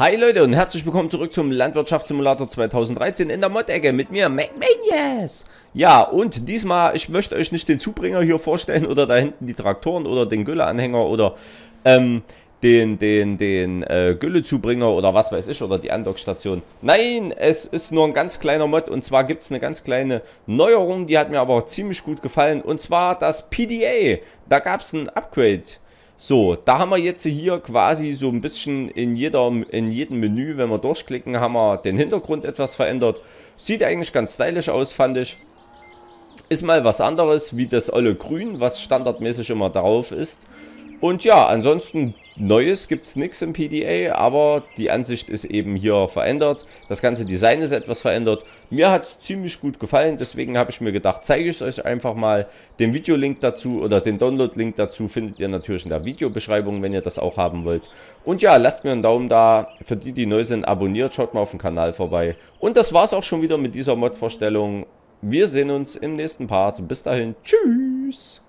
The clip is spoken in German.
Hi Leute und herzlich willkommen zurück zum Landwirtschaftssimulator 2013 in der Mod-Ecke mit mir, MacManias. Ja, und diesmal, ich möchte euch nicht den Zubringer hier vorstellen oder da hinten die Traktoren oder den Gülleanhänger oder ähm, den, den, den äh, Güllezubringer oder was weiß ich oder die Andockstation. Nein, es ist nur ein ganz kleiner Mod und zwar gibt es eine ganz kleine Neuerung, die hat mir aber ziemlich gut gefallen und zwar das PDA. Da gab es ein Upgrade. So, da haben wir jetzt hier quasi so ein bisschen in, jeder, in jedem Menü, wenn wir durchklicken, haben wir den Hintergrund etwas verändert. Sieht eigentlich ganz stylisch aus, fand ich. Ist mal was anderes, wie das olle Grün, was standardmäßig immer drauf ist. Und ja, ansonsten Neues gibt es nichts im PDA, aber die Ansicht ist eben hier verändert. Das ganze Design ist etwas verändert. Mir hat es ziemlich gut gefallen, deswegen habe ich mir gedacht, zeige ich es euch einfach mal. Den Videolink dazu oder den Download-Link dazu findet ihr natürlich in der Videobeschreibung, wenn ihr das auch haben wollt. Und ja, lasst mir einen Daumen da. Für die, die neu sind, abonniert, schaut mal auf den Kanal vorbei. Und das war es auch schon wieder mit dieser Mod-Vorstellung. Wir sehen uns im nächsten Part. Bis dahin, tschüss!